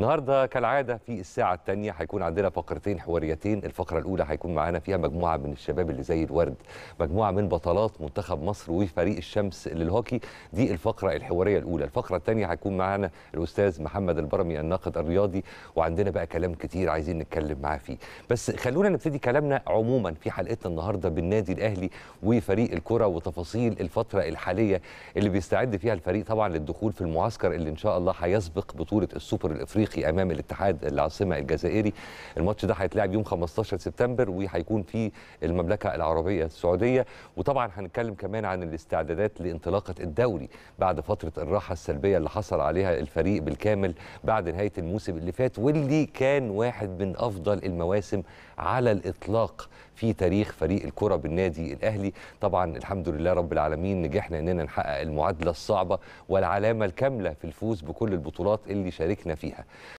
النهارده كالعاده في الساعه الثانيه هيكون عندنا فقرتين حواريتين الفقره الاولى هيكون معانا فيها مجموعه من الشباب اللي زي الورد مجموعه من بطلات منتخب مصر وفريق الشمس للهوكي دي الفقره الحواريه الاولى الفقره الثانيه هيكون معانا الاستاذ محمد البرمي الناقد الرياضي وعندنا بقى كلام كتير عايزين نتكلم معاه فيه بس خلونا نبتدي كلامنا عموما في حلقتنا النهارده بالنادي الاهلي وفريق الكره وتفاصيل الفتره الحاليه اللي بيستعد فيها الفريق طبعا للدخول في المعسكر اللي ان شاء الله هيسبق بطوله السوبر الافريقي افريقي امام الاتحاد العاصمه الجزائري الماتش ده هيتلعب يوم 15 سبتمبر وهيكون في المملكه العربيه السعوديه وطبعا هنتكلم كمان عن الاستعدادات لانطلاقه الدوري بعد فتره الراحه السلبيه اللي حصل عليها الفريق بالكامل بعد نهايه الموسم اللي فات واللي كان واحد من افضل المواسم على الاطلاق في تاريخ فريق الكره بالنادي الاهلي طبعا الحمد لله رب العالمين نجحنا اننا نحقق المعادله الصعبه والعلامه الكامله في الفوز بكل البطولات اللي شاركنا فيها